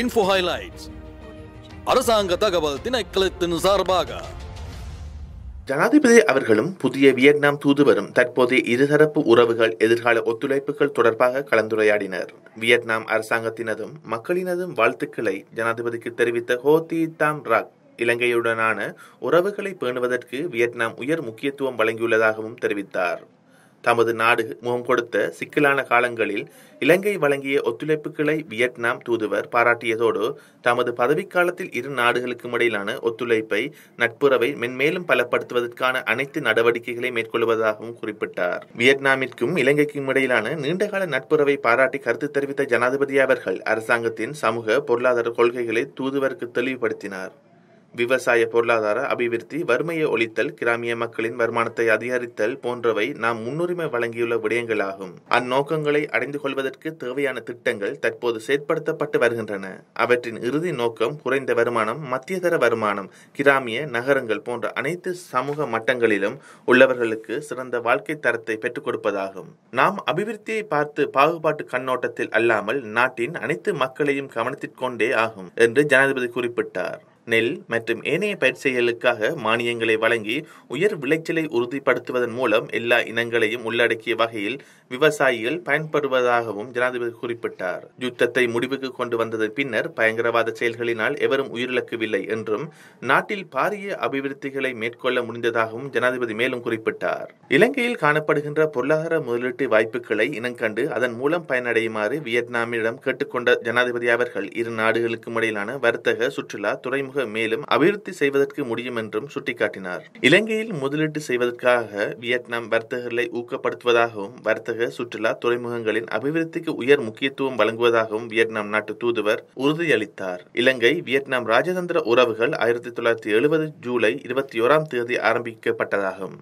info highlights அரசாங்க தகவல் திணைக்களத்தின் சார்பாக ஜனாதிபதி அவர்களும் புதிய வியட்நாம் தூதுவரும் தற்போதைய இருதரப்பு உறவுகள் எதிர்கால ஒத்துழைப்புகள் தொடர்பாக கலந்துரையாடினர் வியட்நாம் அரசாங்கத்தினதும் மக்களினதும் வாழ்த்துக்களை ஜனாதிபதிக்கு தெரிவித்த ஹோ தி தாம் ராக் இலங்கையுடனான உறவுகளை பேணுவதற்கு வியட்நாம் உயர் முக்கியத்துவம் வழங்கியுள்ளதாகவும் தெரிவித்தார் தமது நாடு முகம் கொடுத்த சிக்கலான காலங்களில் இலங்கை வழங்கிய ஒத்துழைப்புகளை வியட்நாம் தூதுவர் பாராட்டியதோடு தமது பதவிக்காலத்தில் இரு நாடுகளுக்கும் இடையிலான ஒத்துழைப்பை நட்புறவை மென்மேலும் பலப்படுத்துவதற்கான அனைத்து நடவடிக்கைகளை மேற்கொள்வதாகவும் குறிப்பிட்டார் வியட்நாமிற்கும் இலங்கைக்கும் இடையிலான நீண்டகால நட்புறவை பாராட்டி கருத்து தெரிவித்த ஜனாதிபதி அவர்கள் அரசாங்கத்தின் சமூக பொருளாதார கொள்கைகளை தூதுவருக்கு தெளிவுபடுத்தினார் விவசாய பொருளாதார அபிவிருத்தி வறுமையை ஒழித்தல் கிராமிய மக்களின் வருமானத்தை அதிகரித்தல் போன்றவை நாம் முன்னுரிமை வழங்கியுள்ள விடயங்களாகும் அந்நோக்கங்களை அடைந்து கொள்வதற்கு தேவையான திட்டங்கள் தற்போது செயற்படுத்தப்பட்டு வருகின்றன அவற்றின் இறுதி நோக்கம் குறைந்த வருமானம் மத்தியதர வருமானம் கிராமிய நகரங்கள் போன்ற அனைத்து சமூக மட்டங்களிலும் உள்ளவர்களுக்கு சிறந்த வாழ்க்கை தரத்தை பெற்றுக் கொடுப்பதாகும் நாம் அபிவிருத்தியை பார்த்து பாகுபாட்டு கண்ணோட்டத்தில் அல்லாமல் நாட்டின் அனைத்து மக்களையும் கவனத்திற்கொண்டே ஆகும் என்று ஜனாதிபதி குறிப்பிட்டார் நெல் மற்றும் ஏனைய பயிர் செயலுக்காக மானியங்களை வழங்கி உயர் விளைச்சலை உறுதிப்படுத்துவதன் மூலம் எல்லா இனங்களையும் உள்ளடக்கிய வகையில் விவசாயிகள் பயன்படுவதாகவும் ஜனாதிபதி குறிப்பிட்டார் யுத்தத்தை முடிவுக்கு கொண்டு வந்ததன் பின்னர் பயங்கரவாத செயல்களினால் எவரும் உயிரிழக்கவில்லை என்றும் நாட்டில் பாரிய அபிவிருத்திகளை மேற்கொள்ள முடிந்ததாகவும் ஜனாதிபதி மேலும் குறிப்பிட்டார் இலங்கையில் காணப்படுகின்ற பொருளாதார முதலீட்டு வாய்ப்புகளை இனங்கண்டு அதன் மூலம் பயனடையுமாறு வியட்நாமிடம் கேட்டுக்கொண்ட ஜனாதிபதி அவர்கள் இரு நாடுகளுக்கும் இடையிலான வர்த்தக சுற்றுலா துறைமுக துறைமுக மேலும் அபிவிருத்தி செய்வதற்கு முடியும் என்றும் சுட்டிக்காட்டினார் இலங்கையில் முதலீட்டு செய்வதற்காக வியட்நாம் வர்த்தகர்களை ஊக்கப்படுத்துவதாகவும் வர்த்தக சுற்றுலா துறைமுகங்களின் அபிவிருத்திக்கு உயர் முக்கியத்துவம் வழங்குவதாகவும் வியட்நாம் நாட்டு தூதுவர் உறுதியளித்தார் இலங்கை வியட்நாம் ராஜதந்திர உறவுகள் ஆயிரத்தி தொள்ளாயிரத்தி எழுபது ஜூலை இருபத்தி ஓராம் தேதி ஆரம்பிக்கப்பட்டதாகும்